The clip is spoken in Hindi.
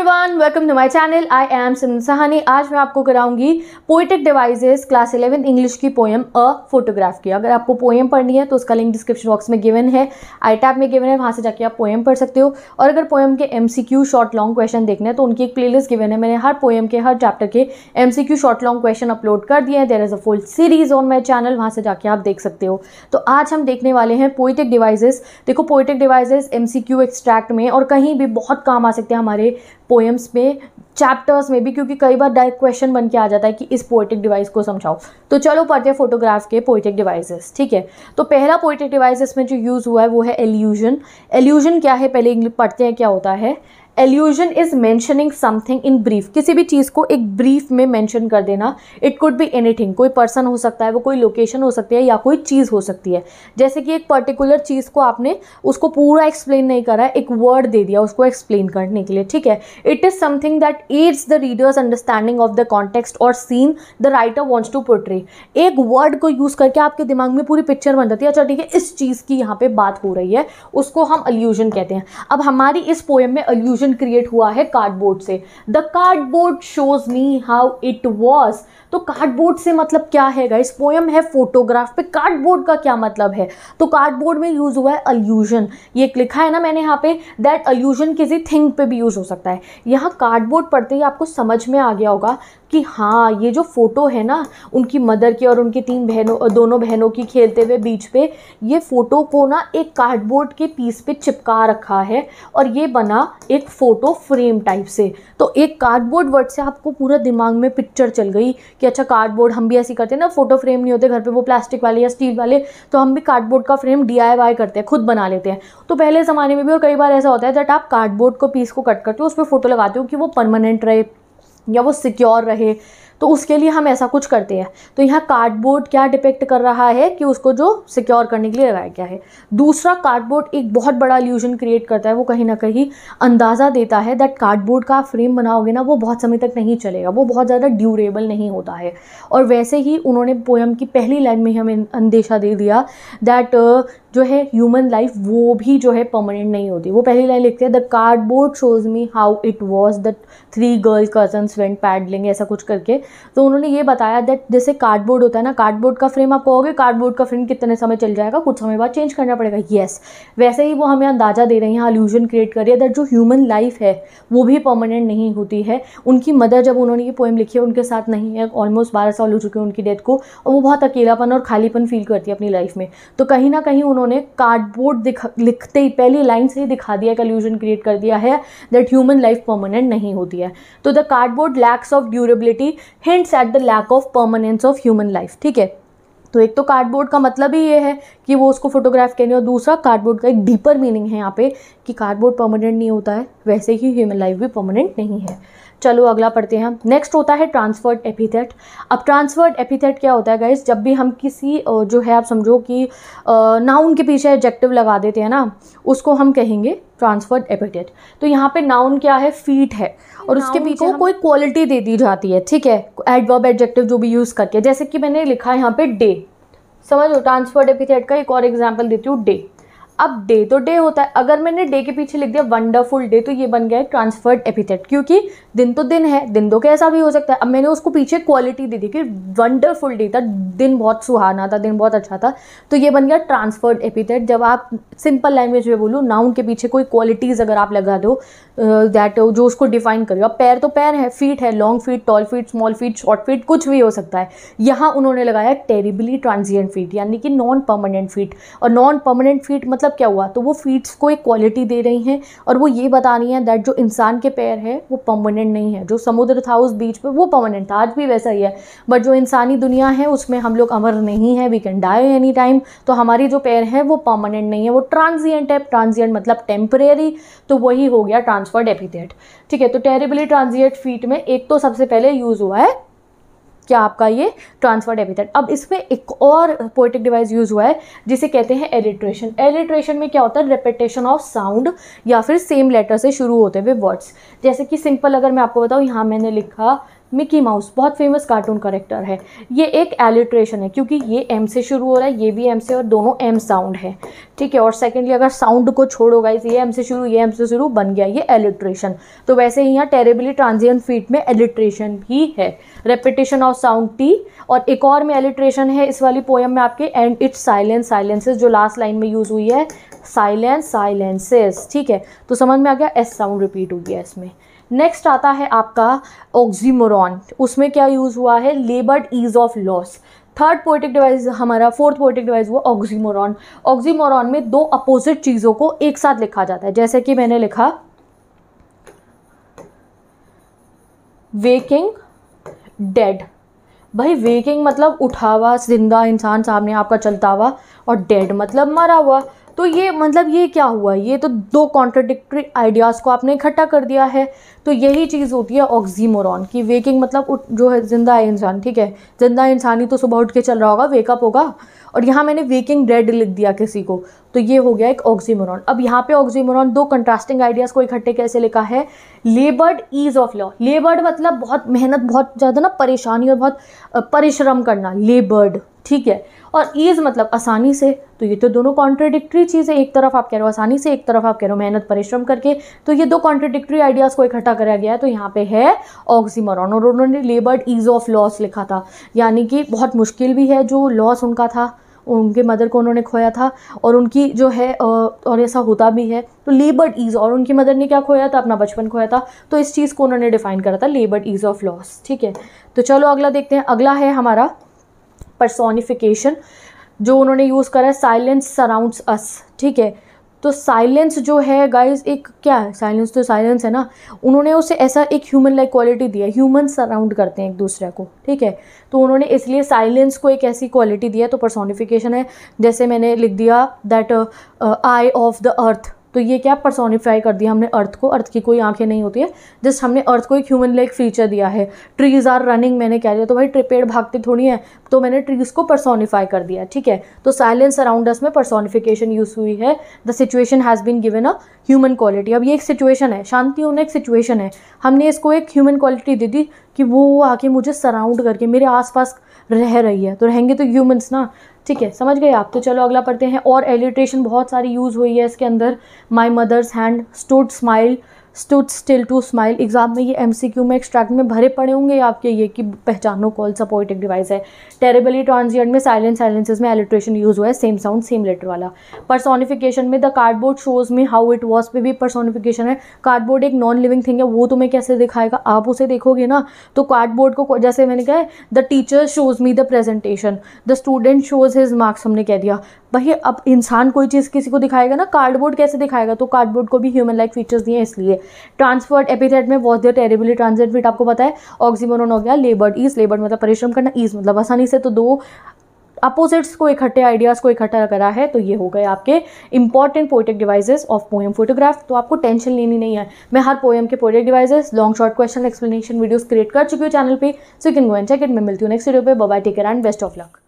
everyone welcome to my channel I am Sim Sahani आज मैं आपको कराऊंगी poetic devices class eleven English की पोएम अ फोटोग्राफ की अगर आपको पोएम पढ़नी है तो उसका लिंक डिस्क्रिप्शन बॉक्स में गिवन है आई टैप में गिवन है वहाँ से जाके आप पोएम पढ़ सकते हो और अगर पोएम के एम शॉर्ट लॉन्ग क्वेश्चन देखने हैं तो उनकी एक प्लेलिस्ट गिवन है मैंने हर पोएम के हर चैप्टर के एम शॉर्ट लॉन्ग क्वेश्चन अपलोड कर दिए हैं there is a full series on my channel वहाँ से जाके आप देख सकते हो तो आज हम देखने वाले हैं पोइटिक डिवाइजेस देखो पोइटिक डिवाइजेस एम एक्सट्रैक्ट में और कहीं भी बहुत काम आ सकते हैं हमारे पोएम्स में चैप्टर्स में भी क्योंकि कई बार डायरेक्ट क्वेश्चन बन के आ जाता है कि इस पोइटिक डिवाइस को समझाओ तो चलो पढ़ते हैं फोटोग्राफ के पोइटिक डिवाइसेस ठीक है तो पहला पोइटिक डिवाइस इसमें जो यूज़ हुआ है वो है एल्यूजन एल्यूजन क्या है पहले पढ़ते हैं क्या होता है allusion is mentioning something in brief किसी भी चीज़ को एक ब्रीफ में मैंशन कर देना इट कुड भी एनीथिंग कोई पर्सन हो सकता है वो कोई लोकेशन हो सकती है या कोई चीज़ हो सकती है जैसे कि एक पर्टिकुलर चीज़ को आपने उसको पूरा एक्सप्लेन नहीं करा एक वर्ड दे दिया उसको एक्सप्लेन करने के लिए ठीक है it is something that aids the reader's understanding of the context और scene the writer wants to portray एक वर्ड को यूज़ करके आपके दिमाग में पूरी पिक्चर बन जाती है अच्छा ठीक है इस चीज़ की यहाँ पर बात हो रही है उसको हम अल्यूजन कहते हैं अब हमारी इस पोएम में अल्यूजन इम्प्रेशन क्रिएट हुआ है कार्डबोर्ड से the cardboard shows me how it was तो कार्डबोर्ड से मतलब क्या है गाइस पोयम है फोटोग्राफ पे कार्डबोर्ड का क्या मतलब है तो कार्डबोर्ड में यूज़ हुआ है अल्यूजन ये लिखा है ना मैंने यहाँ पे दैट अल्यूजन किसी थिंग पे भी यूज़ हो सकता है यहाँ कार्डबोर्ड पढ़ते ही आपको समझ में आ गया होगा कि हाँ ये जो फ़ोटो है ना उनकी मदर की और उनकी तीन बहनों दोनों बहनों की खेलते हुए बीच पे ये फ़ोटो को ना एक कार्डबोर्ड के पीस पे चिपका रखा है और ये बना एक फ़ोटो फ्रेम टाइप से तो एक कार्डबोर्ड वर्ड से आपको पूरा दिमाग में पिक्चर चल गई कि अच्छा कार्डबोर्ड हम भी ऐसी करते हैं ना फ़ोटो फ्रेम नहीं होते घर पे वो प्लास्टिक वाले या स्टील वाले तो हम भी कार्डबोर्ड का फ्रेम डी करते हैं खुद बना लेते हैं तो पहले ज़माने में भी और कई बार ऐसा होता है दैट आप कार्डबोर्ड को पीस को कट करते हो उस पर फ़ोटो लगाते हो कि वो परमानेंट रहे या वो सिक्योर रहे तो उसके लिए हम ऐसा कुछ करते हैं तो यहाँ कार्डबोर्ड क्या डिपेक्ट कर रहा है कि उसको जो सिक्योर करने के लिए लगाया गया है दूसरा कार्डबोर्ड एक बहुत बड़ा ल्यूजन क्रिएट करता है वो कहीं ना कहीं अंदाज़ा देता है दैट कार्डबोर्ड का फ्रेम बनाओगे ना वो बहुत समय तक नहीं चलेगा वो बहुत ज़्यादा ड्यूरेबल नहीं होता है और वैसे ही उन्होंने पोएम की पहली लाइन में हमें अंदेशा दे दिया दैट जो है ह्यूमन लाइफ वो भी जो है परमानेंट नहीं होती वो पहली लाइन लिखते हैं the cardboard shows me how it was the three girl cousins went paddling ऐसा कुछ करके तो उन्होंने ये बताया दैट जैसे कार्डबोर्ड होता है ना कार्डबोर्ड का फ्रेम आप कहोगे कार्डबोर्ड का फ्रेम कितने समय चल जाएगा कुछ समय बाद चेंज करना पड़ेगा येस वैसे ही वो हमें अंदाजा दे रहे हैं अल्यूजन हाँ, क्रिएट कर रही है दैट जो ह्यूमन लाइफ है वो भी परमानेंट नहीं होती है उनकी मदर जब उन्होंने ये पोएम लिखी है उनके साथ नहीं है ऑलमोस्ट बारह साल हो चुके हैं उनकी डेथ को और वो बहुत अकेलापन और खालीपन फील करती है अपनी लाइफ में तो कहीं ना कहीं उन्होंने कार्डबोर्ड लिखते ही पहली लाइन से ही दिखा दिया कि अल्यूजन क्रिएट कर दिया है दैट ह्यूमन लाइफ परमानेंट नहीं होती है तो the cardboard lacks of durability hints at the lack of permanence of human life ठीक है तो एक तो कार्डबोर्ड का मतलब ही ये है कि वो उसको फोटोग्राफ करनी और दूसरा कार्डबोर्ड का एक डीपर मीनिंग है यहाँ पे कि कार्डबोर्ड परमानेंट नहीं होता है वैसे ही ह्यूमन लाइफ भी परमानेंट नहीं है चलो अगला पढ़ते हैं नेक्स्ट होता है ट्रांसफर्ड एपिथेट अब ट्रांसफर्ड एपिथेट क्या होता है गाइज जब भी हम किसी जो है आप समझो कि नाउन के पीछे एडजेक्टिव लगा देते हैं ना उसको हम कहेंगे ट्रांसफर्ड एपिथेट तो यहाँ पे नाउन क्या है फीट है और उसके पीछे हम... कोई क्वालिटी दे दी जाती है ठीक है एडवर्ब एडजेक्टिव जो भी यूज़ करके जैसे कि मैंने लिखा है यहाँ पे डे समझ लो ट्रांसफर्ड एपिथेट का एक और एग्जाम्पल देती हूँ डे अब डे तो डे होता है अगर मैंने डे के पीछे लिख दिया वंडरफुल डे तो ये बन गया है ट्रांसफर्ड एपिथेट क्योंकि दिन तो दिन है दिन तो कैसा भी हो सकता है अब मैंने उसको पीछे क्वालिटी दे दी कि वंडरफुल डे था दिन बहुत सुहाना था दिन बहुत अच्छा था तो ये बन गया ट्रांसफर्ड एपिथेट जब आप सिंपल लैंग्वेज में बोलूँ नाउन के पीछे कोई क्वालिटीज़ अगर आप लगा दो दैट uh, जो उसको डिफाइन करो अब पैर तो पैर है फीट है long feet tall feet small feet short feet कुछ भी हो सकता है यहाँ उन्होंने लगाया टेरिबली ट्रांजिएंट फीट यानी कि नॉन परमानेंट फीट और नॉन परमानेंट फीट मतलब मतलब क्या हुआ तो वो फीड्स को एक क्वालिटी दे रही हैं और वो ये बता रही हैं दैट जो इंसान के पैर है वो पर्मानेंट नहीं है जो समुद्र था उस बीच पर वो पर्मानेंट था आज भी वैसा ही है बट जो इंसानी दुनिया है उसमें हम लोग अमर नहीं है we can die any time तो हमारी जो पैर है वो पर्मानेंट नहीं है वो ट्रांजियंट है ट्रांजियंट मतलब टेम्परेरी तो वही हो गया ट्रांसफर्ड एपिथेट ठीक है तो टेरेबली ट्रांजियट फीट में एक तो सबसे पहले यूज़ हुआ है क्या आपका ये ट्रांसफर एपिथेट अब इसमें एक और पोइटिक डिवाइस यूज़ हुआ है जिसे कहते हैं एलिट्रेशन एलिट्रेशन में क्या होता है रेपिटेशन ऑफ साउंड या फिर सेम लेटर से शुरू होते हुए वर्ड्स जैसे कि सिंपल अगर मैं आपको बताऊँ यहाँ मैंने लिखा मिकी माउस बहुत फेमस कार्टून करेक्टर है ये एक एलिट्रेशन है क्योंकि ये एम से शुरू हो रहा है ये भी एम से और दोनों एम साउंड है ठीक है और सेकेंडली अगर साउंड को छोड़ोगा इस ये एम से शुरू ये एम से शुरू बन गया ये एलिट्रेशन तो वैसे ही यहाँ टेरेबली ट्रांजियन फीट में एलिट्रेशन भी है रेपिटेशन ऑफ साउंड टी और एक और में एलिट्रेशन है इस वाली पोएम में आपके एंड इट्स साइलेंस साइलेंसेज जो लास्ट लाइन में यूज़ हुई है साइलेंस साइलेंसेस ठीक है तो समझ में आ गया एस साउंड रिपीट हो गया इसमें नेक्स्ट आता है आपका ऑक्जीमोरॉन उसमें क्या यूज़ हुआ है laboured ease of loss third poetic device हमारा फोर्थ पोइटिक डिवाइस हुआ ऑक्जीमोरॉन ऑक्जीमोरॉन में दो अपोजिट चीज़ों को एक साथ लिखा जाता है जैसे कि मैंने लिखा वेकिंग डेड भाई वेकिंग मतलब उठा हुआ जिंदा इंसान सामने आपका चलता हुआ और डेड मतलब मरा हुआ तो ये मतलब ये क्या हुआ ये तो दो कॉन्ट्रडिक्ट्री आइडियाज़ को आपने इकट्ठा कर दिया है तो यही चीज़ होती है ऑक्जीमोरॉन की वेकिंग मतलब उठ जो है ज़िंदा है इंसान ठीक है ज़िंदा इंसान ही तो सुबह उठ के चल रहा होगा वेकअप होगा और यहाँ मैंने वेकिंग डेड लिख दिया किसी को तो ये हो गया एक ऑक्जीमोरॉन अब यहाँ पे ऑक्जीमोरॉन दो कंट्रास्टिंग आइडियाज़ को इकट्ठे कैसे लिखा है laboured ease of law laboured मतलब बहुत मेहनत बहुत ज़्यादा ना परेशानी और बहुत परिश्रम करना लेबर्ड ठीक है और ईज़ मतलब आसानी से तो ये तो दोनों कॉन्ट्रडिक्ट्री चीज़ें एक तरफ आप कह रहे हो आसानी से एक तरफ आप कह रहे हो मेहनत परिश्रम करके तो ये दो कॉन्ट्रडिक्ट्री आइडियाज़ को इकट्ठा कराया गया है तो यहाँ पे है ऑक्सीमरॉन और उन्होंने लेबर्ड ईज ऑफ लॉस लिखा था यानी कि बहुत मुश्किल भी है जो लॉस उनका था उनके मदर को उन्होंने खोया था और उनकी जो है और ऐसा होता भी है तो लेबर्ड ईज़ और उनकी मदर ने क्या खोया था अपना बचपन खोया था तो इस चीज़ को उन्होंने डिफाइन करा था लेबर्ड ईज़ ऑफ लॉस ठीक है तो चलो अगला देखते हैं अगला है हमारा परसोनिफिकेशन जो उन्होंने यूज़ करा है साइलेंस सराउंड्स अस ठीक है तो साइलेंस जो है गाइस एक क्या है साइलेंस तो साइलेंस है ना उन्होंने उसे ऐसा एक ह्यूमन लाइक क्वालिटी दिया है ह्यूमन सराउंड करते हैं एक दूसरे को ठीक है तो उन्होंने इसलिए साइलेंस को एक ऐसी क्वालिटी दिया है तो परसोनिफिकेशन है जैसे मैंने लिख दिया that eye of the earth तो ये क्या पर्सोनिफाई कर दिया हमने अर्थ को अर्थ की कोई आंखें नहीं होती है जस्ट हमने अर्थ को एक ह्यूमन लाइक फीचर दिया है ट्रीज़ आर रनिंग मैंने कह दिया तो भाई ट्रिपेड भागते थोड़ी हैं तो मैंने ट्रीज़ को पर्सोनिफाई कर दिया ठीक है तो साइलेंस अराउंड अस में पर्सोनिफिकेशन यूज़ हुई है the situation has been given a human quality अब ये एक सिचुएशन है शांति होना एक सिचुएशन है हमने इसको एक ह्यूमन क्वालिटी दे दी कि वो आके मुझे सराउंड करके मेरे आसपास रह रही है तो रहेंगे तो ह्यूमंस ना ठीक है समझ गए आप तो चलो अगला पढ़ते हैं और एलिट्रेशन बहुत सारी यूज़ हुई है इसके अंदर my mother's hand stood smile stood still to smile exam में ये क्यू में एक्सट्रैक्ट में भरे पड़े होंगे आपके ये कि पहचानो कॉल सा पोइटिक डिवाइस है टेरेबली ट्रांजियंट में साइलेंट साइलेंसेज में एलिट्रेशन यूज़ हुआ है सेम साउंड सेम लेटर वाला पर्सोनिफिकेशन में द कार्डबोर्ड शोज में हाउ इट वॉज पे भी पर्सोनिफिकेशन है कार्डबोर्ड एक नॉन लिविंग थिंग है वो तुम्हें कैसे दिखाएगा आप उसे देखोगे ना तो कार्डबोर्ड को जैसे मैंने कहा the teacher shows me the presentation the student shows his marks हमने कह दिया भाई अब इंसान कोई चीज़ किसी को दिखाएगा ना कार्डबोर्ड कैसे दिखाएगा तो कार्डबोर्ड को भी ह्यूमन लाइक फीचर्स दिए इसलिए ट्रांसफर्ड एपिथेट में was there terribly transient feet आपको पता है ऑक्सीमोन हो गया लेबर्ड ईज लेबर्ड मतलब परिश्रम करना ईज मतलब आसानी से तो दो अपोजिट्स को इकट्ठे आइडियाज़ को इकट्ठा करा है तो ये हो गए आपके important poetic devices of poem photograph तो आपको टेंशन लेनी नहीं है मैं हर पोएम के poetic devices long short question explanation videos create कर चुकी हूँ चैनल पे so you can go and check it मैं मिलती हूँ नेक्स्ट वीडियो पे bye take care and best of luck